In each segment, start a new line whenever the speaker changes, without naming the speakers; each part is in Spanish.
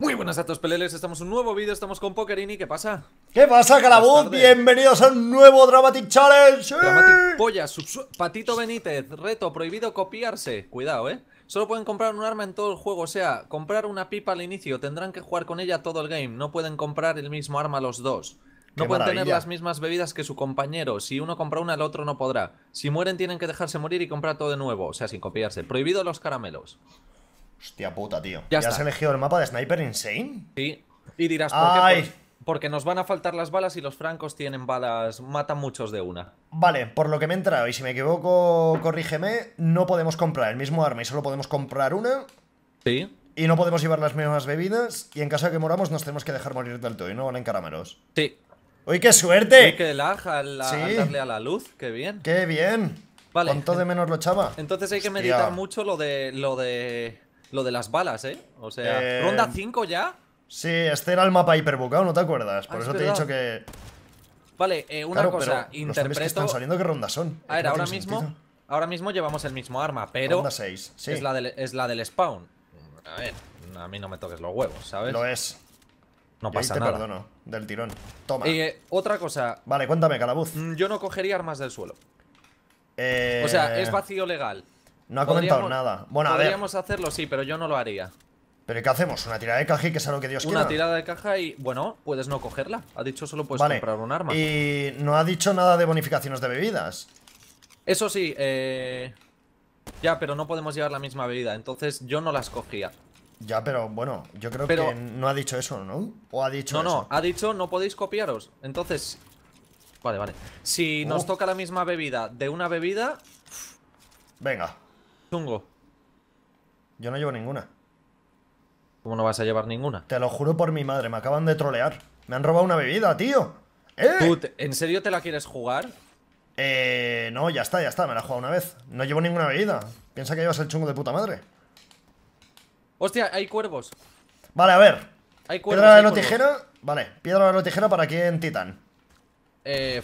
Muy buenas a todos peleles, estamos en un nuevo vídeo, estamos con Pokerini, ¿qué pasa?
¿Qué pasa, Calabuz? Bienvenidos a un nuevo Dramatic Challenge
Dramatic Polla, Patito Benítez, reto, prohibido copiarse Cuidado, eh Solo pueden comprar un arma en todo el juego, o sea, comprar una pipa al inicio Tendrán que jugar con ella todo el game, no pueden comprar el mismo arma los dos No pueden tener las mismas bebidas que su compañero Si uno compra una, el otro no podrá Si mueren tienen que dejarse morir y comprar todo de nuevo O sea, sin copiarse Prohibido los caramelos Hostia puta, tío. Ya, has
elegido el mapa de Sniper
Insane? Sí. Y dirás, ¿por qué? Porque nos van a faltar las balas y los francos tienen balas, matan muchos de una.
Vale, por lo que me he entrado, y si me equivoco, corrígeme, no podemos comprar el mismo arma y solo podemos comprar una. Sí. Y no podemos llevar las mismas bebidas, y en caso de que moramos nos tenemos que dejar morir del todo y no van en caramelos. Sí. ¡Uy, qué suerte! ¡Uy,
qué lag al, sí. darle a la luz! ¡Qué bien!
¡Qué bien! Vale. ¿Cuánto de menos lo chava. Entonces hay que meditar
mucho lo de, lo de lo de las balas, ¿eh? O sea, eh, ¿ronda 5 ya?
Sí, este era el mapa hiperbucado ¿no te acuerdas? Por ah, eso te he dicho
que... Vale, eh, una cosa, pero saliendo, ¿qué
rondas son? A ver, ahora mismo...
Ahora mismo llevamos el mismo arma, pero... Ronda 6, Es la, del, es la del spawn. A ver, a mí no me toques los huevos, ¿sabes? Lo es. No pasa te nada. perdono, del tirón. Toma. Y eh, otra cosa. Vale, cuéntame, calabuz. Mm, yo no cogería armas del suelo.
O sea, es
vacío legal.
No ha comentado nada. Bueno, a ver. Podríamos
hacerlo, sí, pero yo no lo haría. ¿Pero qué
hacemos? ¿Una tirada de caja y que es lo que Dios una quiera? Una
tirada de caja y, bueno, puedes no cogerla. Ha dicho solo puedes comprar un arma. Y
no ha dicho nada de bonificaciones de bebidas.
Eso sí, eh... Ya, pero no podemos llevar la misma bebida, entonces yo no las cogía.
Ya, pero bueno, yo creo que no ha dicho eso, ¿no?
¿O ha dicho No, no, ha dicho no podéis copiaros. Entonces... Vale, vale. Si nos uh. toca la misma bebida de una bebida... Venga, chungo? Yo no llevo ninguna. ¿Cómo no vas a llevar
ninguna? Te lo juro por mi madre, me acaban de trolear. Me han robado una bebida, tío. ¿Eh? ¿En serio te la quieres jugar? Eh, no, ya está, ya está, me la he jugado una vez. No llevo ninguna bebida. Piensa que llevas el chungo de puta madre.
Hostia, hay cuervos. Vale, a ver. Hay cuervos, piedra de la tijera.
Vale, piedra de la tijera para quién titan.
Eh.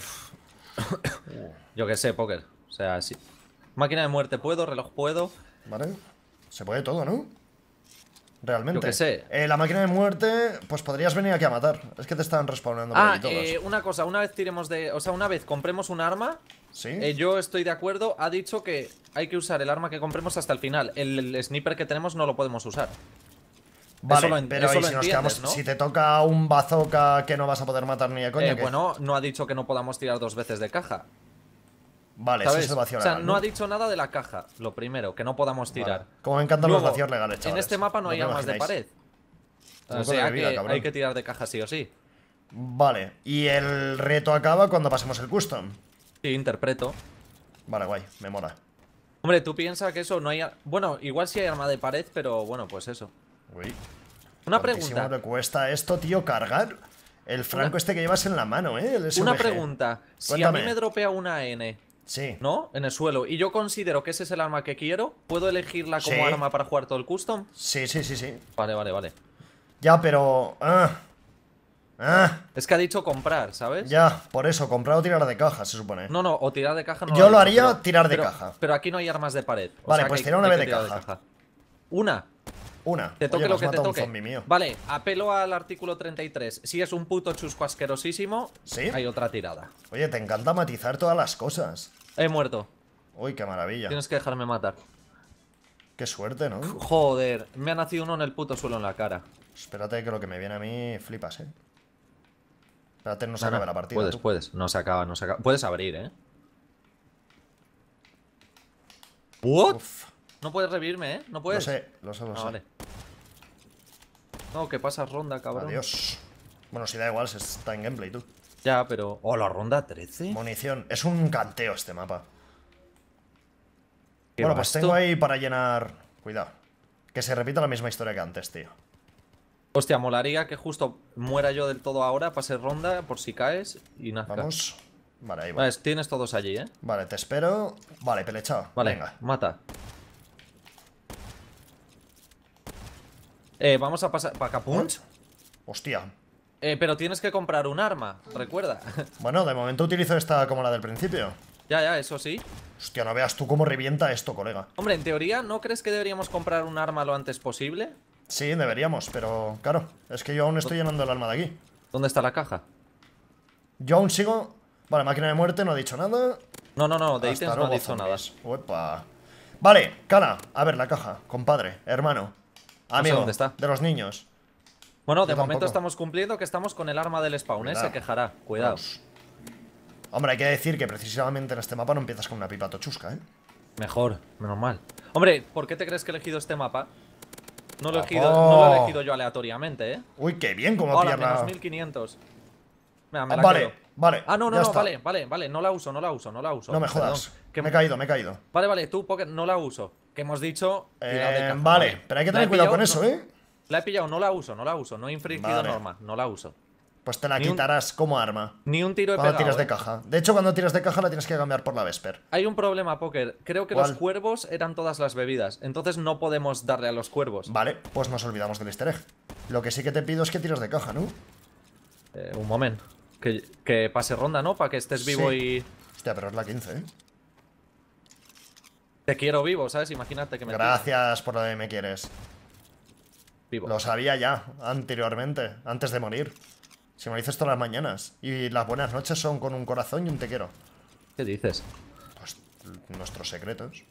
Yo qué sé, póker. O sea, sí. Máquina de muerte puedo, reloj puedo. Vale.
Se puede todo, ¿no? Realmente. sé. Eh, la máquina de muerte, pues podrías venir aquí a matar. Es que te están respondiendo ah, eh,
una cosa, una vez tiremos de. O sea, una vez compremos un arma. Sí. Eh, yo estoy de acuerdo. Ha dicho que hay que usar el arma que compremos hasta el final. El, sniper que tenemos no lo podemos usar. Vale, pero si, nos quedamos, si
te toca un bazooka que no vas a poder matar ni de coña. bueno,
no ha dicho que no podamos tirar dos veces de caja. Vale, es vacío O sea, no, ha dicho nada de la caja, lo primero, que no podamos tirar. Como me encantan los vacíos legales, chavales. En este mapa no, hay armas de pared. No o hay que tirar de caja sí o sí.
Vale, y el reto acaba cuando pasemos el custom. Sí,
interpreto. Vale, guay, me mola. Hombre, tú piensas que eso no hay... Bueno, igual sí hay arma de pared, pero bueno, pues eso. Uy. Una pregunta.
te cuesta esto, tío, cargar el franco este que llevas en la mano, eh? una pregunta. Si a mí me
dropea una N Sí. ¿No? En el suelo. Y yo considero que ese es el arma que quiero. ¿Puedo elegirla como arma para jugar todo el custom? Sí, sí, sí, sí. Vale, vale, vale.
Ya, pero... Ah,
ah. Es que ha dicho comprar, ¿sabes?
Ya, por eso, comprar o tirar de caja, se supone. No,
no, o tirar de caja no. Yo lo, haría tirar de caja. Pero aquí no hay armas de pared. Vale, pues tirar una vez de caja. Una. Una. Te toque lo que te toque. Vale, apelo al artículo 33. Si es un puto chusco asquerosísimo, ¿Sí? hay otra tirada.
Oye, te encanta matizar todas las cosas.
He muerto. Uy, qué maravilla. Tienes que dejarme matar. Qué suerte, ¿no? Joder, me ha nacido uno en el puto suelo en la cara.
Espérate que lo que me viene a mí flipas, ¿eh? Espérate, no se acaba la partida. Puedes,
puedes. No se acaba, no se acaba. Puedes abrir, ¿eh? ¿What? No puedes revivirme, ¿eh? No puedes. Lo sé, lo sé, ah, sé. Vale. No,
que pasa ronda, cabrón. Adiós. Bueno, si da igual, se está en gameplay, tú. Ya, pero... Oh, la ronda 13. Munición. Es un canteo este mapa. Bueno, pues tengo ahí para llenar... Cuidado. Que se repita la misma historia que antes, tío.
Hostia, molaría que justo muera yo del todo ahora, pase ronda, por si caes y nada. Vamos. Vale, ahí va. tienes todos allí, ¿eh?
Vale, te espero. Vale, pelechao. Vale, Venga.
mata. Eh, vamos a pasar. ¿Pacapunch? ¿Eh? Hostia. Eh, pero tienes que comprar un arma, recuerda. Bueno, de momento
utilizo esta como la del principio.
Ya, ya, eso sí. Hostia, no veas tú
cómo revienta esto, colega.
Hombre, en teoría, ¿no crees que deberíamos comprar un arma lo antes posible? Sí, deberíamos, pero
claro, es que yo aún estoy llenando el arma de aquí. ¿Dónde está la caja? Yo aún sigo... Vale, máquina de muerte, no ha dicho nada. No, no, no, de ítems no ha dicho nada. Vale, cara, a ver la caja, compadre, hermano. Amigo, dónde está. de los niños. Bueno, de momento
estamos cumpliendo que estamos con el arma del spawn, ¿eh? Se quejará. Cuidado.
Hombre, hay que decir que precisamente en este mapa no empiezas con una pipa tochusca, ¿eh?
Mejor, menos mal. Hombre, ¿por qué te crees que he elegido este mapa? No lo, he elegido, no lo elegido yo aleatoriamente, ¿eh? Uy, qué bien como pierna. menos 1500. vale, vale. Ah, no, no, no, vale, vale, vale. No la uso, no la uso, no la uso. No me jodas.
Que... Me he caído, me he caído.
Vale, vale, tú, porque no la uso que hemos dicho. Eh, vale, pero hay que tener cuidado con eso, ¿eh? La he pillado, no la uso, no la uso. No he infringido norma, no la uso. Pues te la quitarás como arma. Ni un tiro de Cuando tiras de caja.
De hecho, cuando tiras de caja la tienes que cambiar por la Vesper.
Hay un problema, Poker. Creo que los cuervos eran todas las bebidas. Entonces no podemos darle a los cuervos. Vale, pues nos olvidamos del easter egg. Lo que
sí que te pido es que tires de caja, ¿no?
Eh, un momento. Que, pase ronda, ¿no? Para que estés vivo y... Hostia, pero es la 15, ¿eh? Te quiero vivo, ¿sabes? Imagínate que me... Gracias
por lo que me quieres. Vivo. Lo sabía ya, anteriormente, antes de morir. Si me lo dices todas las mañanas. Y las buenas noches son con un corazón y un te quiero.
¿Qué dices? Pues nuestros secretos.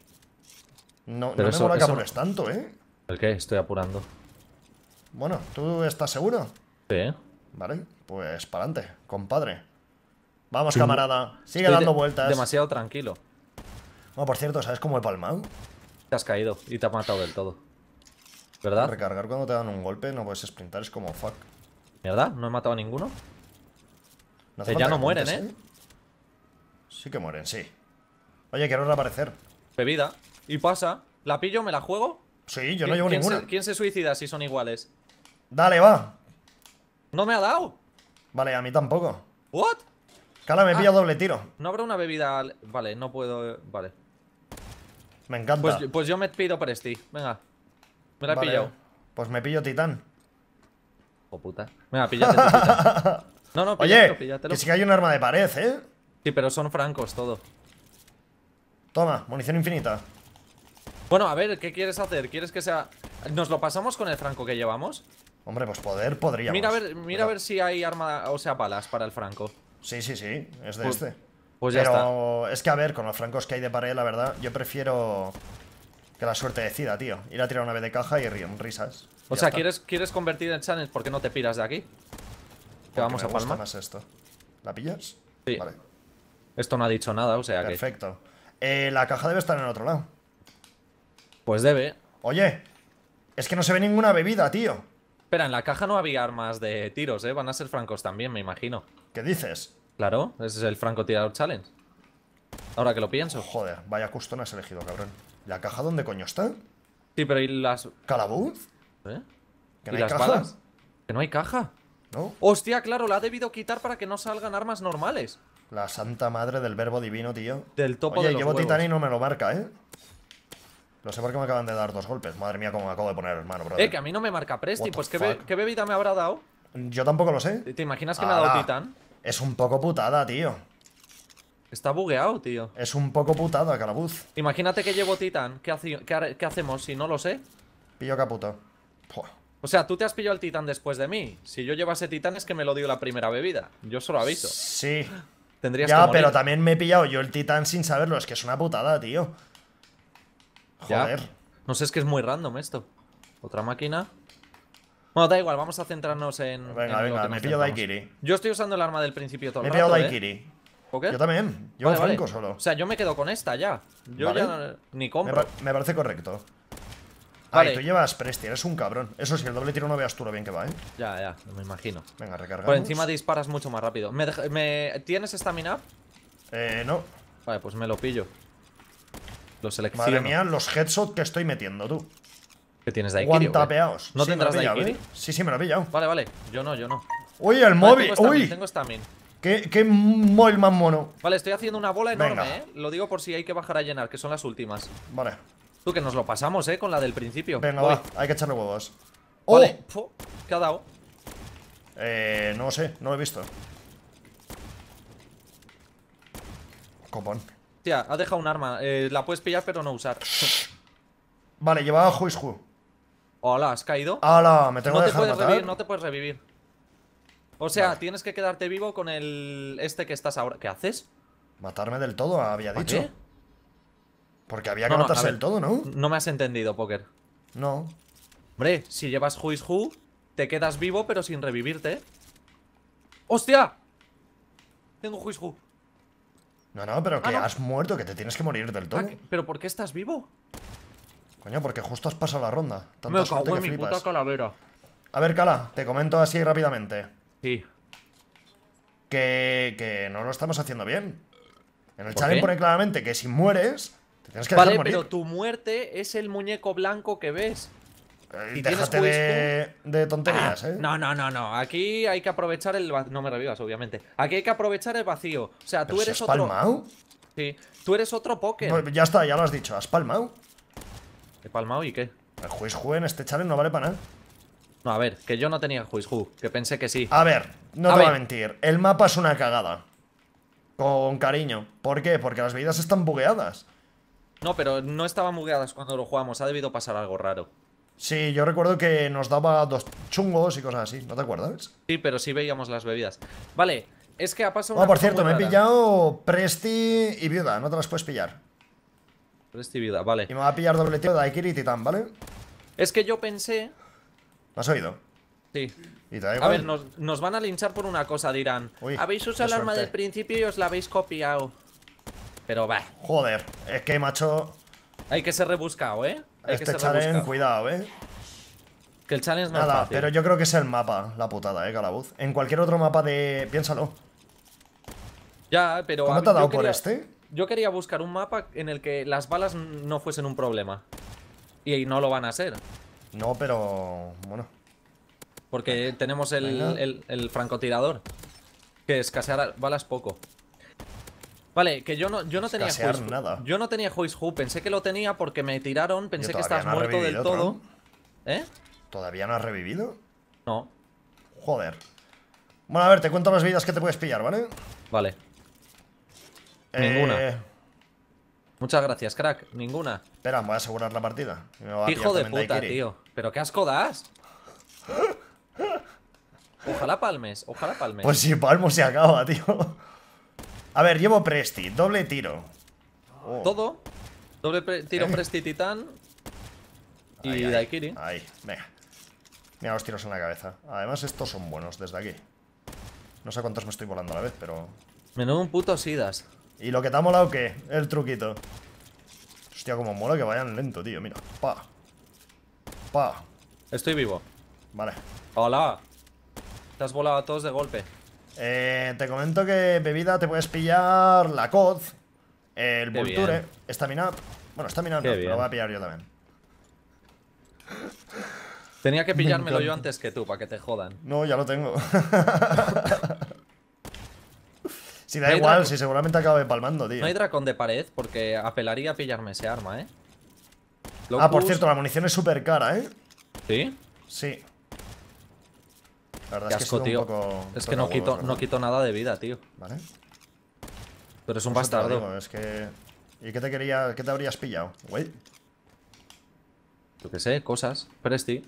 No, no me que apures tanto, ¿eh?
¿El qué? Estoy apurando.
Bueno, ¿tú estás seguro? Sí. Vale, pues para adelante, compadre.
Vamos, camarada. Sigue dando vueltas. Demasiado tranquilo. No, por cierto, ¿sabes cómo he palmado? Te has caído y te has matado del todo. ¿Verdad? Recargar cuando
te dan un golpe, no puedes
sprintar, es como fuck. ¿Verdad? ¿No he matado a ninguno? Eh, ya no mueren, ¿eh? ¿eh? Sí que mueren, sí. Oye, quiero reaparecer. Bebida. Y pasa. ¿La pillo? ¿Me la juego? Sí, yo no llevo ninguna. ¿Quién se suicida si son iguales? Dale,
va. No me ha dado. Vale, a mí tampoco. ¿What? Cala, me ah. pilla doble tiro.
No habrá una bebida. Vale, no puedo. Eh, vale. Me encanta. Pues, pues, yo me pido este Venga. Me la he pillado.
Pues me pillo Titán. O oh, puta. Venga, píllate No, no, pillo. Oye, que sí que hay un arma de pared, ¿eh?
Sí, pero son francos todo.
Toma, munición infinita.
Bueno, a ver, ¿qué quieres hacer? ¿Quieres que sea...? ¿Nos lo pasamos con el franco que llevamos? Hombre, pues
poder podríamos.
Mira a ver, si hay arma, o sea, balas para el franco. Sí, sí, sí, es de pues este. Pues
Pero es que a ver, con los francos que hay de pared, la verdad, yo prefiero que la suerte decida, tío. Ir a tirar una vez de caja y risas.
O sea, ¿quieres, ¿quieres convertir en challenge? ¿Por qué no te piras de aquí? vamos a palmar. más esto. ¿La pillas? Sí. Vale. Esto no ha dicho nada, o sea Perfecto.
Eh, la caja debe estar en el otro lado. Pues debe. Oye, es que no se ve ninguna bebida, tío.
Espera, en la caja no había armas de tiros, ¿eh? Van a ser francos también, me imagino. ¿Qué dices? Claro, ese es el francotirador challenge. Ahora que lo pienso. Joder, vaya custom has elegido, cabrón. ¿La caja dónde coño está? Sí, pero ¿y las. ¿Calabuz? ¿Eh? ¿Que no hay las caja? Que no hay caja. ¿No? Hostia, claro, la ha debido quitar para que no salgan armas normales. La santa madre del verbo divino, tío. Del topo Oye, de llevo titán
y no me lo marca, ¿eh? No sé por qué me acaban de dar dos golpes. Madre mía, cómo me acabo de poner, hermano, brother. Eh, que a
mí no me marca Presti. pues, ¿qué, bebida me habrá dado?
Yo tampoco lo sé. ¿Te imaginas que me ha ah. dado Titán? Es un poco putada, tío.
Está bugueado, tío.
Es un poco putada, calabuz.
Imagínate que llevo titán ¿Qué, hacemos si no lo sé? Pillo caputo. O sea, tú te has pillado el titán después de mí. Si yo llevase titán es que me lo dio la primera bebida. Yo solo aviso. Sí. Tendrías ya, que pero también
me he pillado yo el titán sin saberlo. Es que es una putada, tío.
Joder. No sé, es que es muy random esto. Otra máquina. Bueno, da igual, vamos a centrarnos en. Venga, venga, me pillo Daikiri. Yo estoy usando el arma del principio todo el me rato. Me ¿eh? pillo Daikiri. qué? Yo también, yo vale, Franco solo. O sea, yo me quedo con esta ya. Yo ya no, ni compro. Me,
parece correcto. Vale. tú llevas Presti, eres un cabrón. Eso sí, el doble tiro no veas tú lo bien que va, ¿eh?
Ya, ya, me imagino. Venga, recargamos. Por encima disparas mucho más rápido. ¿Me, me... tienes stamina? Eh, no. Vale, pues me lo pillo. Lo selecciono. Madre mía,
los headshots que estoy metiendo, tú.
¿Qué tienes de ¿Cuánta
¿No tendrás de ahí. Eh.
Sí, sí, me lo he pillado. Vale, vale. Yo no, yo no.
¡Uy, el móvil! ¡Uy! Tengo stamina. ¿Qué, ¿Qué, móvil más mono?
Vale, estoy haciendo una bola enorme, ¿eh? Lo digo por si hay que bajar a llenar, que son las últimas. Vale. Tú que nos lo pasamos, ¿eh? Con la del principio. Venga, va.
Hay que echarle huevos.
¡Oh! ¿Qué ha dado? Eh, no lo sé. No lo he visto. Copón. Tía, ha dejado un arma. Eh, la puedes pillar, pero no usar.
vale, llevaba Ju.
Hola, has caído. Hola, me tengo no te puedes Revivir, no te puedes revivir. O sea, tienes que quedarte vivo con el este que estás ahora. ¿Qué haces?
Matarme del todo, había dicho. Qué?
Porque había que matarse del todo, ¿no? No me has entendido, Poker. No. Hombre, si llevas Juiz Who, te quedas vivo pero sin revivirte. ¡Hostia! Tengo Juiz Who.
No, no, pero ah, que has muerto, que te tienes que morir del ah, todo.
¿Pero por qué estás vivo?
Coño, porque justo has pasado la ronda. Me mi puta calavera. A ver, Cala, te comento así rápidamente. Sí. Que, no lo estamos haciendo bien. En el challenge pone claramente que si
mueres,
te tienes que vale, dejar morir. pero
tu muerte es el muñeco blanco que ves. Y eh, déjate de, de, tonterías, ah, ¿eh? No, no, no, no. Aquí hay que aprovechar el No me revivas, obviamente. Aquí hay que aprovechar el vacío. O sea, tú eres si has otro. Sí. Tú eres otro poké. Pues
ya está, ya lo has dicho. ¿Has palmao?
He palmao, y qué. El juizju
en este challenge no vale para nada.
No, a ver, que yo no tenía juizju, que pensé que sí. A ver, no te voy a mentir.
El mapa es una cagada. Con cariño. ¿Por qué? Porque las bebidas están bugueadas.
No, pero no estaban bugueadas cuando lo jugamos. Ha debido pasar algo raro.
Sí, yo recuerdo que nos daba dos chungos y cosas
así. ¿No te acuerdas? Sí, pero sí veíamos las bebidas. Vale, es que ha pasado. Ah, por cierto, me he pillado
Presti y Viuda. No te las puedes pillar
vale. Y me va a pillar
doble tío de Aikiri y Titán, ¿vale?
Es que yo pensé. ¿Lo has oído? Sí. A ver, nos, van a linchar por una cosa, dirán. habéis usado el arma del principio y os la habéis copiado. Pero va. Joder,
es que macho.
Hay que ser rebuscado, ¿eh? este challenge, cuidado, ¿eh? Que el challenge no Nada, pero yo creo
que es el mapa, la putada, ¿eh? Calabuz. En cualquier otro mapa de. Piénsalo.
Ya, pero. ¿Cómo te ha dado por este? Yo quería buscar un mapa en el que las balas no fuesen un problema. Y no lo van a ser. No, pero... bueno. Porque tenemos el, francotirador. Que escasear balas poco. Vale, que yo no, yo no tenía nada. Yo no tenía Hoist Pensé que lo tenía porque me tiraron. Pensé que estás muerto del todo.
¿Eh? ¿Todavía no has revivido? No. Joder. Bueno, a ver, te cuento las vidas que te puedes pillar, ¿vale?
Vale. Ninguna. Eh, Muchas gracias, crack. Ninguna. Espera, voy a asegurar la partida.
Hijo de puta, tío.
Pero qué asco das. Ojalá palmes, ojalá palmes. Pues si palmo
se acaba, tío. A ver, llevo Presti, doble tiro.
Oh. Todo. Doble tiro eh. Presti Titán. Y Daikiri. Ahí, venga.
Mira los tiros en la cabeza. Además, estos son buenos desde aquí. No sé cuántos me estoy volando a la vez, pero. Menudo un puto Sidas. ¿Y lo que te ha molado qué? El truquito. Hostia, como mola que vayan lento, tío. Mira. Pa. Pa.
Estoy vivo. Vale. Hola. Te has volado a todos de golpe. Eh,
te comento que bebida te puedes pillar la COD
el Vulture, Bueno,
estamina no, pero lo voy a
pillar yo también. Tenía que pillármelo yo antes que tú, para que te jodan.
No, ya lo tengo. Si da igual, si seguramente acabe palmando. tío. No hay
dragón de pared porque apelaría a pillarme ese arma, ¿eh? Ah, por cierto, la munición es súper cara, ¿eh?
¿Sí? Sí. La
verdad es que tío. Un poco... Es que no quito, no quito nada de vida, tío. Vale. Pero es un bastardo.
es que... ¿Y qué te quería, qué te habrías pillado? Güey.
Yo qué sé, cosas. Presti.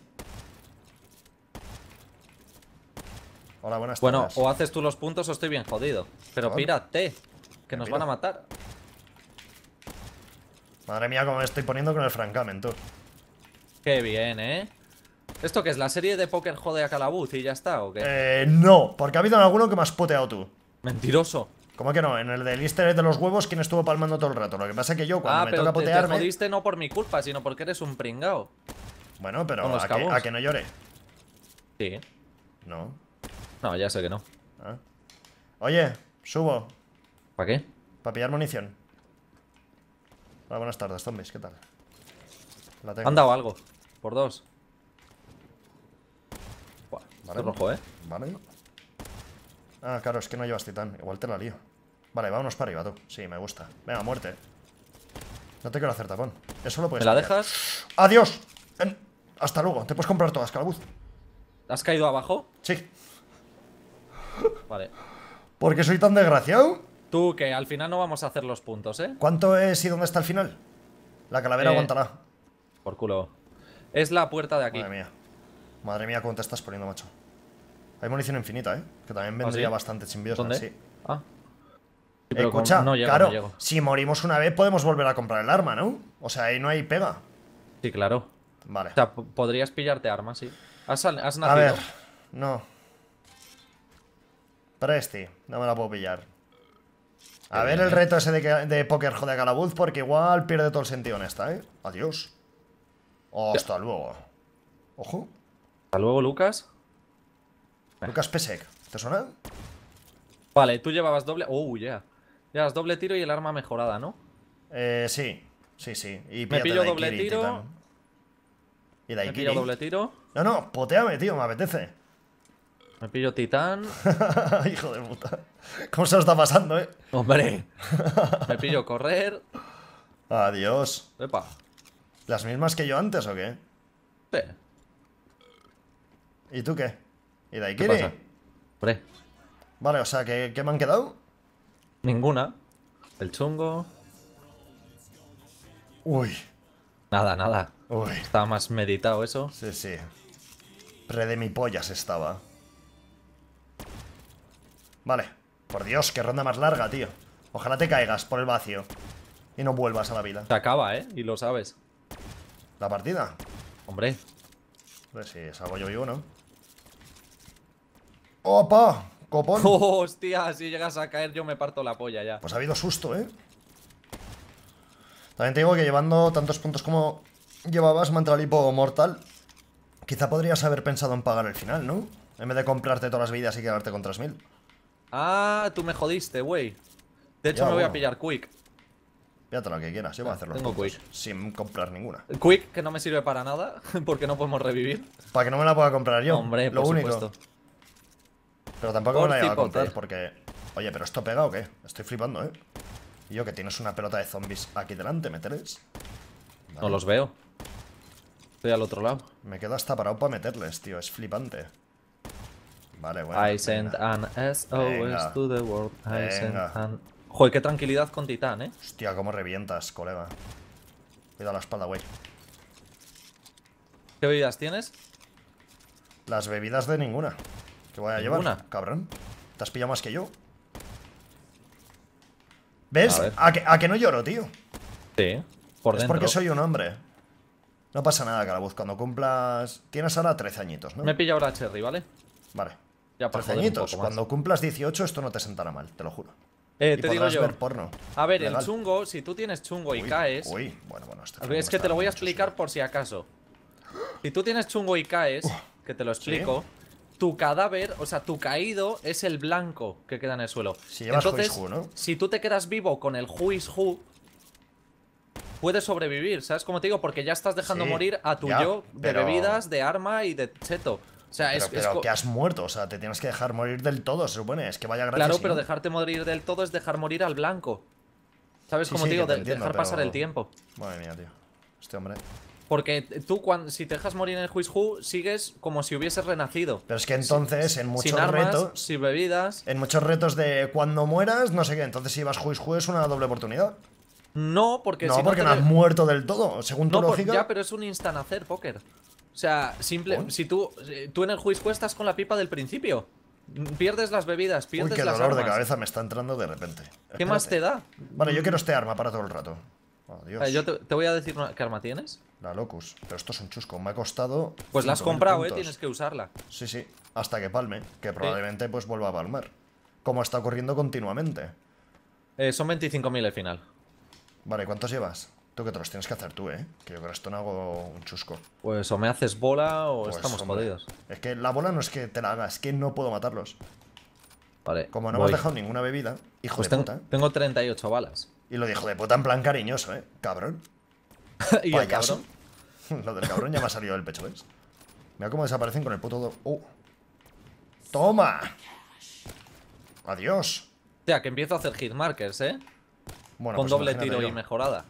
Hola, buenas bueno, tardes. Bueno, o haces tú los puntos o estoy bien jodido. Pero pírate, que nos van a matar. Madre mía, como me estoy poniendo con el francamen, tú. Qué bien, ¿eh? ¿Esto qué es? ¿La serie de póker jode a Calabuz y ya está o qué? Eh,
no, porque ha habido alguno que me has puteado tú. Mentiroso. ¿Cómo que no? En el del easter de los huevos, ¿quién estuvo palmando todo el rato? Lo que pasa es que yo, cuando ah, me toca potearme... te
jodiste no por mi culpa, sino porque eres un pringao. Bueno, pero a que, no llore. Sí. No. No, ya sé que
no. Ah. Oye, subo. ¿Para qué? Para pillar munición. Hola, buenas tardes, zombies, ¿qué tal? La Han dado
algo. Por dos. Buah, vale. Es rojo, ¿eh?
Vale. Ah, claro, es que no llevas titán. Igual te la lío. Vale, vámonos para arriba, tú. Sí, me gusta. Venga, muerte. No te quiero hacer tapón. Eso lo puedes ¿Me la dejas? ¡Adiós! Hasta luego. Te puedes comprar todas, calabuz.
¿Has caído abajo? Sí. Vale.
¿Por qué soy tan desgraciado?
Tú, que al final no vamos a hacer los puntos, ¿eh?
¿Cuánto es y dónde está el final?
La calavera eh, aguantará. Por culo. Es la puerta de aquí. Madre mía. Madre mía, te estás poniendo, macho.
Hay munición infinita, ¿eh? Que también ¿Ah, vendría bastante sin bastante ¿Dónde? Sí.
Ah. escucha, no claro, si
morimos una vez podemos volver a comprar el arma, ¿no? O sea, ahí no hay pega.
Sí, claro. Vale. O sea, podrías pillarte armas, sí. ¿Has, has nacido? A ver,
no. Presti, no me la
puedo pillar. A ver el reto
ese de, Poker de calabuz, porque igual pierde todo el sentido en esta, ¿eh? Adiós. hasta luego. Ojo.
Hasta luego, Lucas.
Lucas Pesek, ¿te suena? Vale, tú llevabas doble. ¡Oh, ya. Yeah.
Llevas doble tiro y el arma mejorada, ¿no? Eh, sí. Sí, sí. Y me pillo doble tiro. Y Me doble tiro.
No, no, poteame, tío, me apetece.
Me pillo titán. Hijo de puta.
¿Cómo se lo está pasando, eh? Hombre.
Me pillo correr.
Adiós. Epa. ¿Las mismas que yo antes o qué? Sí. ¿Y tú qué? ¿Y Daikiri?
¿Qué Pre.
Vale, o sea, ¿qué, ¿qué me han quedado?
Ninguna. El chungo. Uy. Nada, nada. Uy. Estaba más meditado eso. Sí, sí. Pre de mi pollas estaba.
Vale. Por Dios, qué ronda más larga, tío. Ojalá te caigas por el vacío. Y no vuelvas a la vida. Se acaba, ¿eh? Y lo sabes.
¿La partida? Hombre. Pues sí, salgo yo vivo, ¿no? ¡Opa! ¡Copón! hostia, si llegas a caer yo me parto la polla ya. Pues
ha habido susto, ¿eh? También te digo que llevando tantos puntos como llevabas Mantralipo Mortal, quizá podrías haber pensado en pagar el final, ¿no? En vez de comprarte todas las vidas y quedarte con 3000.
Ah, tú me jodiste, güey. De hecho, me voy a pillar Quick. Pídate lo que quieras, yo voy a ah, hacer Tengo
quick. sin comprar ninguna.
Quick, que no me sirve para nada, porque no podemos revivir. Para que no me la pueda comprar yo. Hombre, lo único. Supuesto.
Pero tampoco me la voy a comprar, porque. Oye, pero esto pega o qué? Estoy flipando, eh. Y yo que tienes una pelota de zombies aquí delante, ¿meterles? No los veo. Estoy al otro lado. Me quedo hasta parado para meterles, tío. Es flipante. Vale, I sent an SOS to the world. I an... Joder, qué tranquilidad con Titán, eh. Hostia, cómo revientas, colega. Cuidado la espalda, güey. ¿Qué bebidas tienes? Las bebidas de ninguna. ¿Qué voy a llevar, cabrón. Te has pillado más que yo. ¿Ves? A, que, no lloro, tío. Sí, por es porque soy un hombre. No pasa nada, Calabuz. Cuando cumplas. Tienes ahora 13 añitos, ¿no? Me he
pillado la cherry, ¿vale? Vale. Ya Cuando
cumplas 18 esto no te sentará mal, te lo juro. Eh, te digo yo. porno. A ver, el
chungo, si tú tienes chungo y caes. Uy, bueno, bueno, este Es que te lo voy a explicar por si acaso. Si tú tienes chungo y caes, que te lo explico, tu cadáver, o sea, tu caído es el blanco que queda en el suelo. Si Entonces, si tú te quedas vivo con el juiz Who, puedes sobrevivir, ¿sabes cómo te digo? Porque ya estás dejando morir a tu yo de bebidas, de arma y de cheto sea, pero, que has
muerto, o sea, te tienes que dejar morir del todo, se supone. Es que vaya gratis. Claro, pero
dejarte morir del todo es dejar morir al blanco. ¿Sabes cómo digo? dejar pasar el tiempo. Madre mía, tío. Este hombre. Porque tú, cuando, si te dejas morir en el juishu, sigues como si hubieses renacido. Pero es que entonces, en muchos retos. Sin bebidas.
En muchos retos de cuando mueras, no sé qué. Entonces, si vas Huizhu, es una doble oportunidad.
No, porque. No, si porque no, te... has muerto
del todo, según tu lógica. ya,
pero es un instan hacer póker. O sea, simple, si tú, eh, tú en el juicio estás con la pipa del principio. Pierdes las bebidas, pierdes Uy, qué dolor de cabeza
me está entrando de repente. ¿Qué más te da? Vale, yo mm. quiero este arma para todo el rato. Oh,
eh, yo te, voy a decir qué arma tienes. La Locus. Pero esto es un chusco. Me ha costado. Pues la has comprado, eh, Tienes que usarla. Sí, sí. Hasta
que palme. Que probablemente pues vuelva a palmar. Como está ocurriendo continuamente. son 25.000
al final. Vale,
¿cuántos llevas? Tú que te los tienes que hacer tú, ¿eh? Que yo con esto no hago un chusco.
Pues o me haces bola o pues, estamos jodidos.
Es que la bola no es que te la hagas es que no puedo matarlos.
Vale. Como no me has dejado
ninguna bebida,
hijo pues de tengo, puta. Tengo
38 balas. Y lo dijo de puta en plan cariñoso, ¿eh? Cabrón. ¿Y el cabrón? lo del cabrón ya me ha salido del pecho, ¿ves? Mira cómo desaparecen con el puto... Do... ¡Oh!
¡Toma! ¡Adiós! O sea, que empiezo a hacer hit markers, ¿eh?
Bueno, con pues doble tiro y mejorada.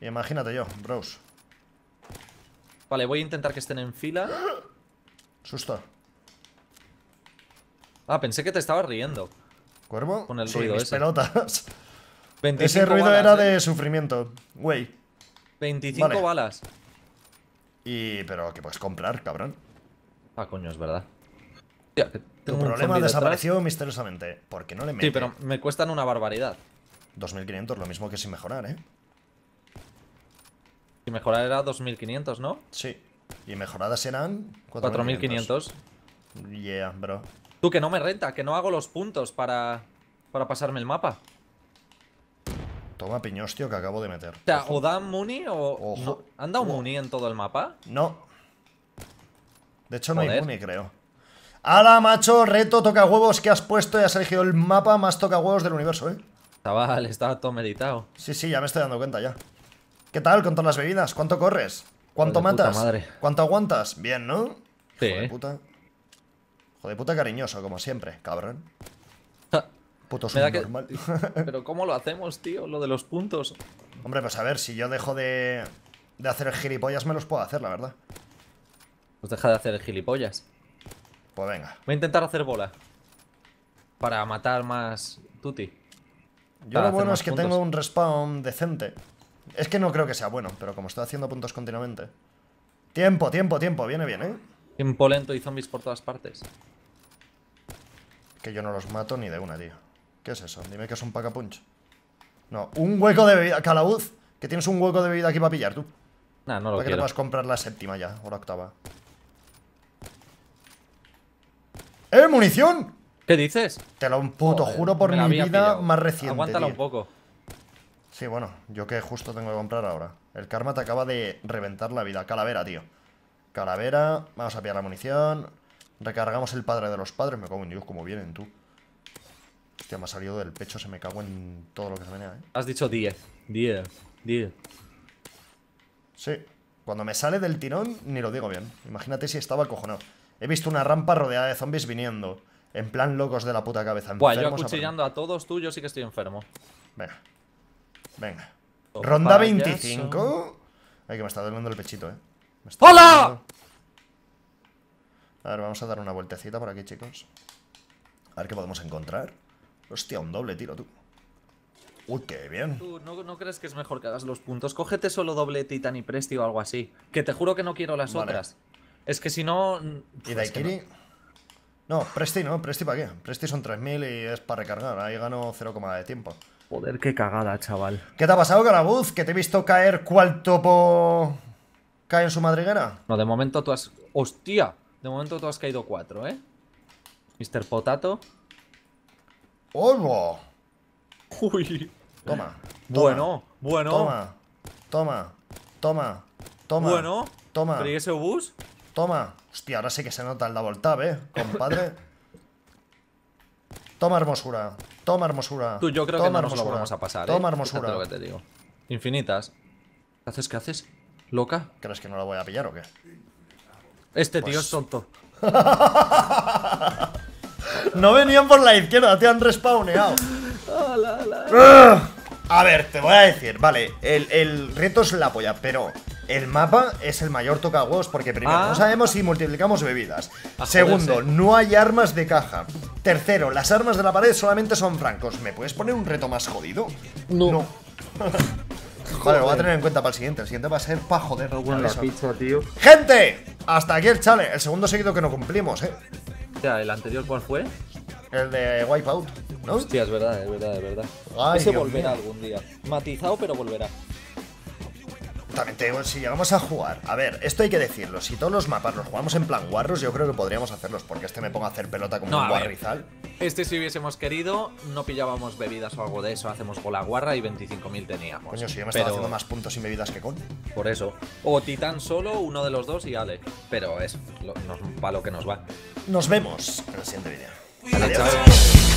Imagínate yo, bros.
Vale, voy a intentar que estén en fila. Susto. Ah, pensé que te estabas riendo. ¿Cuervo? Con el ruido mis pelotas.
ese ruido era ¿eh? de sufrimiento. Güey.
25 balas. Y... pero que puedes comprar, cabrón. Ah, coño, es verdad. tu problema desapareció
misteriosamente. Porque no le metí. Sí, pero
me cuestan una barbaridad. 2500, lo mismo que sin mejorar, ¿eh? Y mejorar era 2500, ¿no? Sí. Y mejoradas eran 4500. Yeah, bro. Tú que no me renta, que no hago los puntos para, para pasarme el mapa.
Toma piñostio que acabo de meter. O sea,
dan Muni o. ¿Han dado Muni en todo el mapa? No. De hecho, no hay Muni, creo. ¡Hala,
macho! Reto toca huevos que has puesto y has elegido el mapa más toca huevos del universo, eh. Estaba, estaba todo meditado. Sí, sí, ya me estoy dando cuenta ya. ¿Qué tal con todas las bebidas? ¿Cuánto corres? ¿Cuánto matas? ¿Cuánto aguantas? Bien, ¿no? Sí. Joder puta. Joder puta cariñoso, como siempre, cabrón. Puto subnormal. Pero ¿cómo lo hacemos, tío? Lo de los puntos. Hombre, pues a ver, si yo dejo de, de hacer el gilipollas, me los puedo hacer, la verdad.
Pues deja de hacer el gilipollas. Pues venga. Voy a intentar hacer bola. Para matar más tuti. Yo lo bueno es que tengo un
respawn decente. Es que no creo que sea bueno, pero como estoy haciendo puntos continuamente. Tiempo, tiempo, tiempo. Viene bien, ¿eh?
Tiempo lento y zombies por todas partes.
Que yo no los mato ni de una, tío. ¿Qué es eso? Dime que es un pacapunch. No, un hueco de bebida. calabuz. que tienes un hueco de bebida aquí para pillar, tú.
Nah, no lo para que te
comprar la séptima ya, o la octava.
¡Eh, munición! ¿Qué dices?
Te lo puto, juro por mi vida más reciente. Aguántala un poco. Sí, bueno, yo que justo tengo que comprar ahora. El karma te acaba de reventar la vida. Calavera, tío. Calavera, vamos a pillar la munición. Recargamos el padre de los padres. Me cago en Dios, como vienen, tú. Hostia, me ha salido del pecho, se me cago en todo lo que se venía, ¿eh? Has dicho 10. 10. 10. Sí. Cuando me sale del tirón, ni lo digo bien. Imagínate si estaba acojonado. He visto una rampa rodeada de zombies viniendo. En plan locos de la puta cabeza. Buah, yo acuchillando
a, a todos, tú, yo sí que estoy enfermo. Venga. Venga. Ronda 25.
Ay, que me está doliendo el pechito, eh. ¡Hola! A ver, vamos a dar una vueltecita por aquí, chicos. A ver qué podemos encontrar. Hostia, un doble tiro, tú. Uy, qué
bien. ¿Tú no, crees que es mejor que hagas los puntos? Cógete solo doble Titan y Presti o algo así. Que te juro que no quiero las otras. Es que si no... Mm, ¿Y pues
No. Presti no. ¿Presti para qué? Presti son 3.000 y es para recargar. Ahí gano 0, de tiempo. Joder,
qué cagada, chaval. ¿Qué te ha pasado,
voz? ¿Que te he visto caer ¿Cuál topo cae en su madriguera?
No, de momento tú has... ¡Hostia! De momento tú has caído cuatro, ¿eh? Mr. Potato. ¡Uy! Toma, toma, Bueno,
bueno. Toma, toma, toma, toma. Bueno. Toma. trigue ese bus? Toma. Hostia, ahora sí que se nota el double tap, ¿eh? Compadre. toma, hermosura. Toma hermosura. Tú, yo creo que nos lo vamos a pasar. Toma ¿eh? hermosura. Lo que
te digo. Infinitas. ¿Qué haces? ¿Qué haces? ¿Loca? ¿Crees que no la voy a pillar o qué? Este tío pues- es tonto.
no venían por la izquierda, te han respawneado. Ah. A ver, te voy a decir, vale, el, el reto es la polla, pero el mapa es el mayor toca huevos porque primero ah. no sabemos si multiplicamos bebidas. Ah, segundo, no hay armas de caja. Tercero, las armas de la pared solamente son francos. ¿Me puedes poner un reto más jodido? No. vale, lo voy a tener en cuenta para el siguiente. El siguiente va a ser pa' joder. Bueno, pizza, tío. ¡Gente! Hasta aquí el chale. El segundo seguido que no cumplimos, eh.
sea, ¿el anterior cuál fue? El de Wipeout, ¿no? Hostia, es verdad, es verdad, es verdad. Ese volverá algún día. Matizado, pero volverá. Exactamente, eh, si llegamos a jugar.
A ver, esto hay que decirlo. Si todos los mapas los jugamos en plan guarros, yo creo que podríamos hacerlos, porque este me pongo a hacer
pelota como un guarrizal. Este si hubiésemos querido, no pillábamos bebidas o algo de eso, hacemos bola guarra y 25.000 teníamos. Coño, si yo me estaba haciendo más puntos sin bebidas que con. Por eso. O Titán solo, uno de los dos y Ale. Pero es, lo, nos va lo que nos va.
Nos vemos
en el siguiente vídeo.